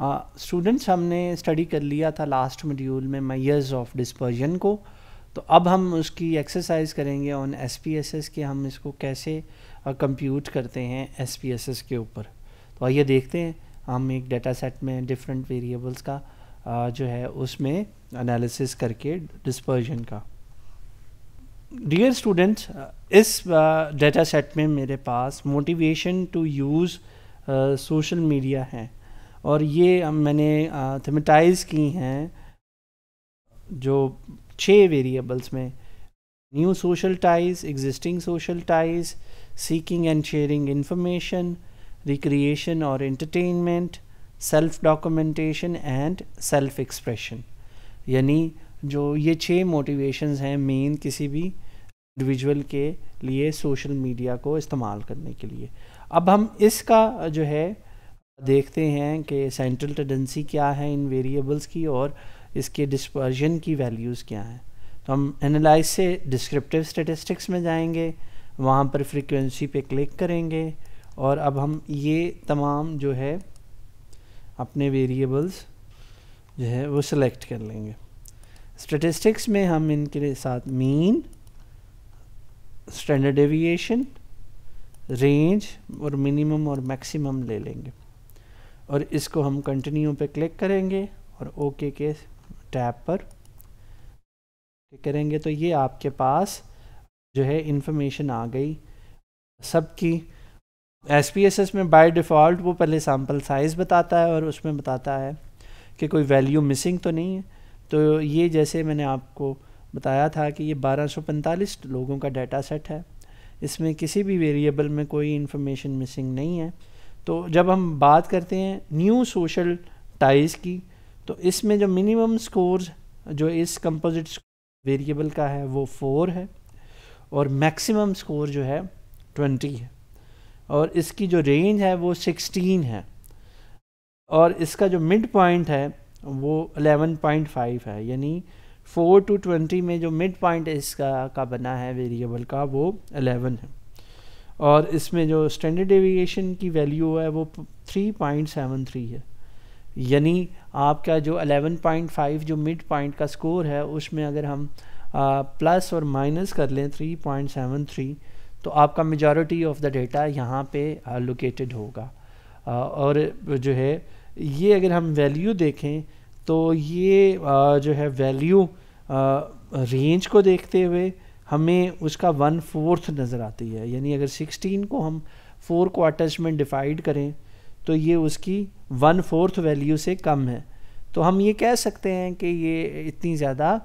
students uh, हमने study कर लिया था लास्ट मॉड्यूल में मैयर्स ऑफ डिस्पर्जन को तो अब हम उसकी एक्सरसाइज करेंगे on S P S S के हम इसको कैसे कंप्यूट uh, करते हैं एस पी एस एस के ऊपर तो आइए देखते हैं हम एक डाटा सेट में डिफरेंट वेरिएबल्स का uh, जो है उसमें एनालिसिस करके डिस्पर्जन का डियर स्टूडेंट्स इस डाटा सेट में मेरे पास motivation to use social media है और ये मैंने थेमेटाइज की हैं जो छः वेरिएबल्स में new social ties existing social ties seeking and sharing information recreation और entertainment self documentation and self expression यानी जो ये छः मोटिवेशंस हैं मेन किसी भी इंडिविजुअल के लिए सोशल मीडिया को इस्तेमाल करने के लिए अब हम इसका जो है देखते हैं कि सेंट्रल टेंडेंसी क्या है इन वेरिएबल्स की और इसके डिस्पर्जन की वैल्यूज़ क्या हैं तो हम एनालाइज से डिस्क्रिप्टिव स्टेटिस्टिक्स में जाएंगे वहाँ पर फ्रीक्वेंसी पे क्लिक करेंगे और अब हम ये तमाम जो है अपने वेरिएबल्स जो है वो सिलेक्ट कर लेंगे स्टेटिस्टिक्स में हम इनके साथ मीन स्टैंडर्ड एविएशन रेंज और मिनिमम और मैक्सिमम ले लेंगे और इसको हम कंटिन्यू पे क्लिक करेंगे और ओके के टैब पर क्लिक करेंगे तो ये आपके पास जो है इन्फॉर्मेशन आ गई सबकी एस पी एस एस में बाई डिफ़ॉल्ट वो पहले सैम्पल साइज़ बताता है और उसमें बताता है कि कोई वैल्यू मिसिंग तो नहीं है तो ये जैसे मैंने आपको बताया था कि ये 1245 लोगों का डाटा सेट है इसमें किसी भी वेरिएबल में कोई इन्फॉर्मेशन मिसिंग नहीं है तो जब हम बात करते हैं न्यू सोशल टाइज़ की तो इसमें जो मिनिमम स्कोर जो इस कंपोजिट वेरिएबल का है वो फोर है और मैक्सिमम स्कोर जो है ट्वेंटी है और इसकी जो रेंज है वो सिक्सटीन है और इसका जो मिड पॉइंट है वो अलेवन पॉइंट फाइव है यानी फोर टू ट्वेंटी में जो मिड पॉइंट इसका का बना है वेरिएबल का वो अलेवन है और इसमें जो स्टैंडर्ड डेविएशन की वैल्यू है वो थ्री पॉइंट सेवन थ्री है यानी आपका जो अलेवन पॉइंट फाइव जो मिड पॉइंट का स्कोर है उसमें अगर हम आ, प्लस और माइनस कर लें थ्री पॉइंट सेवन थ्री तो आपका मेजॉरिटी ऑफ द डेटा यहाँ पे लोकेटेड होगा आ, और जो है ये अगर हम वैल्यू देखें तो ये आ, जो है वैल्यू रेंज को देखते हुए हमें उसका वन फोर्थ नज़र आती है यानी अगर सिक्सटीन को हम फोर क्वार्टर्स में डिवाइड करें तो ये उसकी वन फोर्थ वैल्यू से कम है तो हम ये कह सकते हैं कि ये इतनी ज़्यादा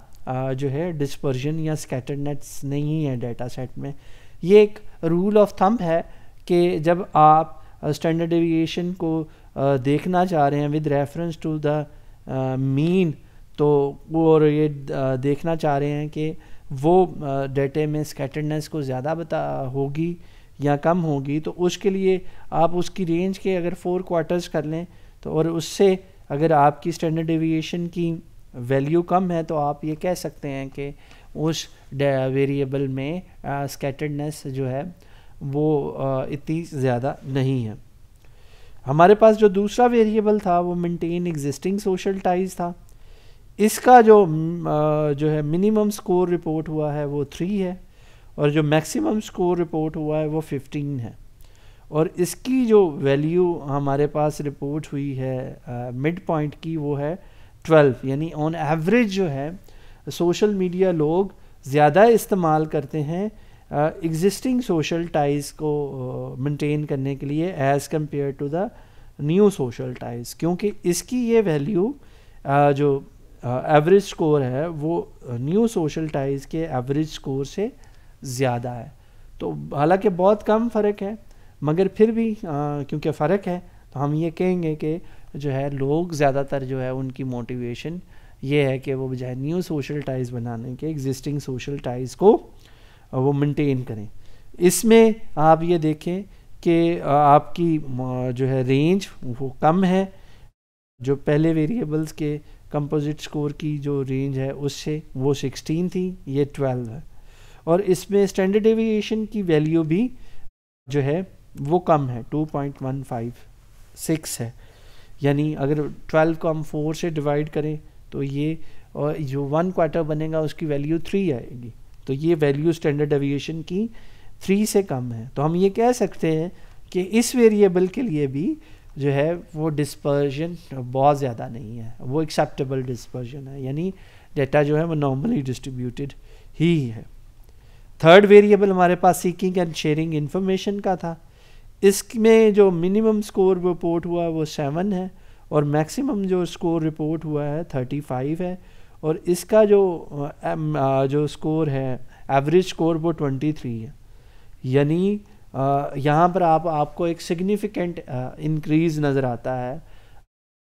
जो है डिस्पर्जन या स्कैटरनेट्स नहीं है डेटा सेट में ये एक रूल ऑफ थंब है कि जब आप स्टैंडर्ड एविएशन को देखना चाह रहे हैं with reference to the mean तो और ये देखना चाह रहे हैं कि वो डेटे में स्कैटर्डनेस को ज़्यादा बता होगी या कम होगी तो उसके लिए आप उसकी रेंज के अगर फोर क्वार्टर्स कर लें तो और उससे अगर आपकी स्टैंडर्ड डेविएशन की वैल्यू कम है तो आप ये कह सकते हैं कि उस वेरिएबल में स्कैटर्डनेस जो है वो इतनी ज़्यादा नहीं है हमारे पास जो दूसरा वेरिएबल था वो मेंटेन एग्जिस्टिंग सोशल टाइज था इसका जो जो है मिनिमम स्कोर रिपोर्ट हुआ है वो थ्री है और जो मैक्सिमम स्कोर रिपोर्ट हुआ है वो फिफ्टीन है और इसकी जो वैल्यू हमारे पास रिपोर्ट हुई है मिड पॉइंट की वो है ट्वेल्व यानी ऑन एवरेज जो है सोशल मीडिया लोग ज़्यादा इस्तेमाल करते हैं एग्जिस्टिंग सोशल टाइज को मेंटेन uh, करने के लिए as compared to the new social ties क्योंकि इसकी ये वैल्यू uh, जो एवरेज स्कोर है वो न्यू सोशल टाइज के एवरेज स्कोर से ज़्यादा है तो हालांकि बहुत कम फ़र्क है मगर फिर भी क्योंकि फ़र्क है तो हम ये कहेंगे कि जो है लोग ज़्यादातर जो है उनकी मोटिवेशन ये है कि वो बजाय न्यू सोशल टाइज बनाने के एग्जिस्टिंग सोशल टाइज को वो मेंटेन करें इसमें आप ये देखें कि आपकी जो है रेंज वो कम है जो पहले वेरिएबल्स के कंपोजिट स्कोर की जो रेंज है उससे वो 16 थी ये 12 है और इसमें स्टैंडर्ड डेविएशन की वैल्यू भी जो है वो कम है 2.156 है यानी अगर 12 को हम 4 से डिवाइड करें तो ये और जो वन क्वार्टर बनेगा उसकी वैल्यू थ्री आएगी तो ये वैल्यू स्टैंडर्ड डेविएशन की थ्री से कम है तो हम ये कह सकते हैं कि इस वेरिएबल के लिए भी जो है वो डिस्पर्जन बहुत ज़्यादा नहीं है वो एक्सेप्टेबल डिस्पर्जन है यानी डेटा जो है वो नॉर्मली डिस्ट्रीब्यूटेड ही है थर्ड वेरिएबल हमारे पास सीकिंग एंड शेयरिंग इन्फॉर्मेशन का था इसमें जो मिनिमम स्कोर रिपोर्ट हुआ वो सेवन है और मैक्सिमम जो स्कोर रिपोर्ट हुआ है थर्टी फाइव है और इसका जो uh, uh, जो स्कोर है एवरेज स्कोर वो ट्वेंटी थ्री है यानी यहाँ पर आप आपको एक सिग्निफिकेंट इंक्रीज नज़र आता है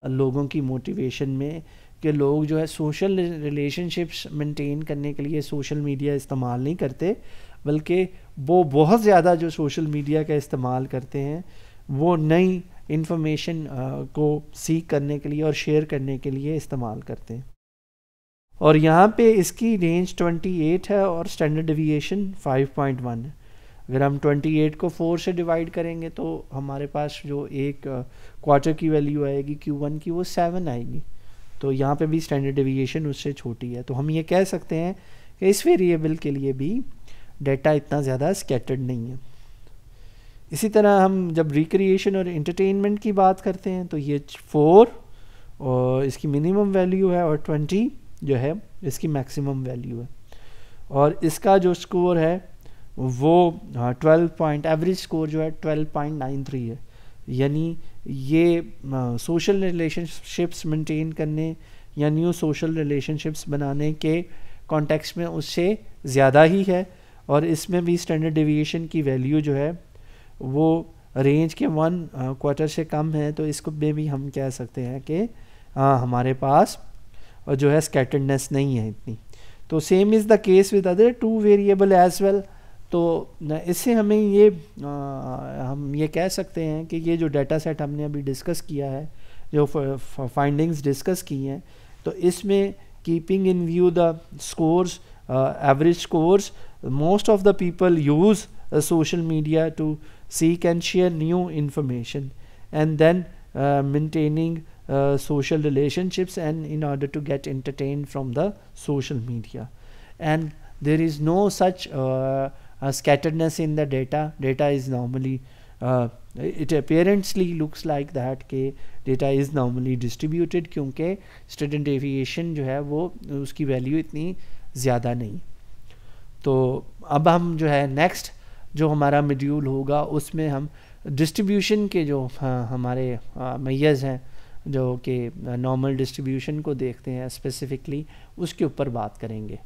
लोगों की मोटिवेशन में कि लोग जो है सोशल रिलेशनशिप्स मेंटेन करने के लिए सोशल मीडिया इस्तेमाल नहीं करते बल्कि वो बहुत ज़्यादा जो सोशल मीडिया का इस्तेमाल करते हैं वो नई इन्फॉर्मेशन को सीख करने के लिए और शेयर करने के लिए इस्तेमाल करते हैं और यहाँ पे इसकी रेंज 28 है और स्टैंडर्ड डिविएशन 5.1 है अगर हम 28 को 4 से डिवाइड करेंगे तो हमारे पास जो एक क्वार्टर की वैल्यू आएगी Q1 की वो 7 आएगी तो यहाँ पे भी स्टैंडर्ड डिविएशन उससे छोटी है तो हम ये कह सकते हैं कि इस वेरिएबल के लिए भी डेटा इतना ज़्यादा स्कैटर्ड नहीं है इसी तरह हम जब रिक्रिएशन और इंटरटेनमेंट की बात करते हैं तो ये फोर और इसकी मिनिमम वैल्यू है और ट्वेंटी जो है इसकी मैक्सिमम वैल्यू है और इसका जो स्कोर है वो ट्वेल्व पॉइंट एवरेज स्कोर जो है ट्वेल्व पॉइंट नाइन थ्री है यानी ये सोशल रिलेशनशिप्स मेंटेन करने या न्यू सोशल रिलेशनशिप्स बनाने के कॉन्टेक्स में उससे ज़्यादा ही है और इसमें भी स्टैंडर्ड डिविएशन की वैल्यू जो है वो रेंज के वन क्वार्टर से कम है तो इसको में भी हम कह सकते हैं कि हाँ, हमारे पास जो है स्कैटर्डनेस नहीं है इतनी तो same is the case with other two variable as well तो इससे हमें ये आ, हम ये कह सकते हैं कि ये जो डाटा सेट हमने अभी डिस्कस किया है जो फाइंडिंग्स डिस्कस की हैं तो इसमें keeping in view the scores average scores most of the people use social media to see and share new information and then maintaining social relationships and in order to get entertain from the social media and there is no such uh, scatteredness in the data data is normally uh, it apparently looks like that के data is normally distributed क्योंकि student deviation जो है वो उसकी value इतनी ज़्यादा नहीं तो अब हम जो है next जो हमारा मड्यूल होगा उसमें हम डिस्ट्रीब्यूशन के जो हाँ, हमारे मैयज़ हैं जो कि नॉर्मल डिस्ट्रीब्यूशन को देखते हैं स्पेसिफ़िकली उसके ऊपर बात करेंगे